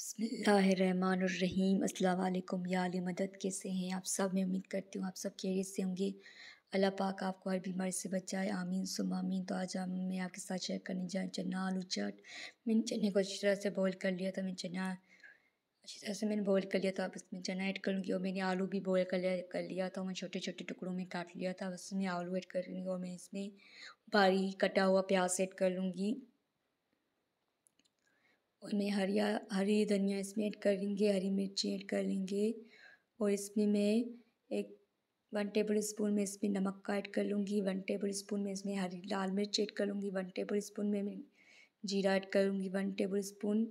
बसमीम अल्लाम याल मदद कैसे हैं आप सब मैं उम्मीद करती हूँ आप सब खैरियत से होंगे अल्लाह पाक आपको हर बीमारी से बचाए आमीन सुम आमीन तो आज हम मैं आपके साथ शेयर करने जा चना आलू चाट मैंने चने को अच्छी तरह से बॉयल कर लिया था मैंने चना अच्छी तरह से मैंने बॉयल कर लिया था अब इसमें चना ऐड करूँगी और मैंने आलू भी बॉयल कर लिया कर लिया था मैंने छोटे छोटे टुकड़ों में काट लिया था बस मैं आलू ऐड करूँगी और मैं इसमें बारी कटा हुआ प्याज ऐड कर लूँगी मैं हरिया हरी धनिया इसमें ऐड कर लेंगे हरी मिर्ची ऐड कर लेंगे और इसमें मैं एक वन टेबल स्पून में इसमें नमक का ऐड कर लूँगी वन टेबल स्पून में इसमें हरी लाल मिर्च ऐड कर लूँगी वन टेबल स्पून में जीरा ऐड करूँगी वन टेबल स्पून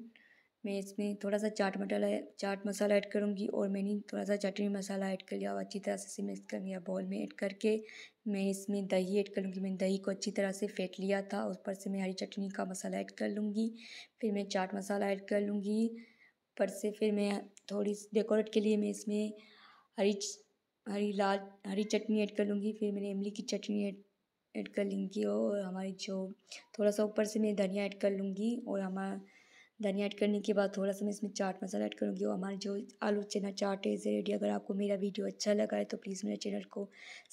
मैं इसमें थोड़ा सा चाट मसाला चाट मसाला ऐड करूँगी और मैंने थोड़ा सा चटनी मसाला ऐड कर लिया और अच्छी तरह से इसे मिक्स कर लिया बॉल में ऐड करके मैं इसमें दही ऐड कर लूँगी मैंने दही को अच्छी तरह से फेंट लिया था ऊपर से मैं हरी चटनी का मसाला ऐड कर लूँगी फिर मैं चाट मसाला ऐड कर लूँगी ऊपर से फिर मैं थोड़ी डेकोरेट के लिए मैं इसमें हरी हरी लाल हरी चटनी ऐड कर लूँगी फिर मैंने इमली की चटनी ऐड कर लूँगी और हमारी जो थोड़ा सा ऊपर से मैं धनिया ऐड कर लूँगी और हमारा धनिया ऐड करने के बाद थोड़ा सा मैं इसमें चाट मसाला ऐड करूँगी और हमारे जो आलू चना चाट है इसे रेडी अगर आपको मेरा वीडियो अच्छा लगा है तो प्लीज़ मेरे चैनल को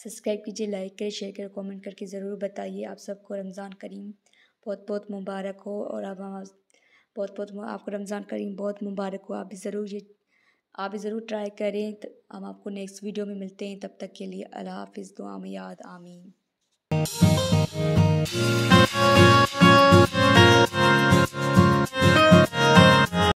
सब्सक्राइब कीजिए लाइक करें शेयर करें कमेंट करके ज़रूर बताइए आप सबको रमज़ान करीम बहुत बहुत मुबारक हो और आप हम बहुत बहुत आपको रमज़ान करीम बहुत मुबारक हो आप भी ज़रूर ये आप भी ज़रूर ट्राई करें तो हम आपको नेक्स्ट वीडियो में मिलते हैं तब तक के लिए अल्लाह हाफिज़ दुआ में याद आमीन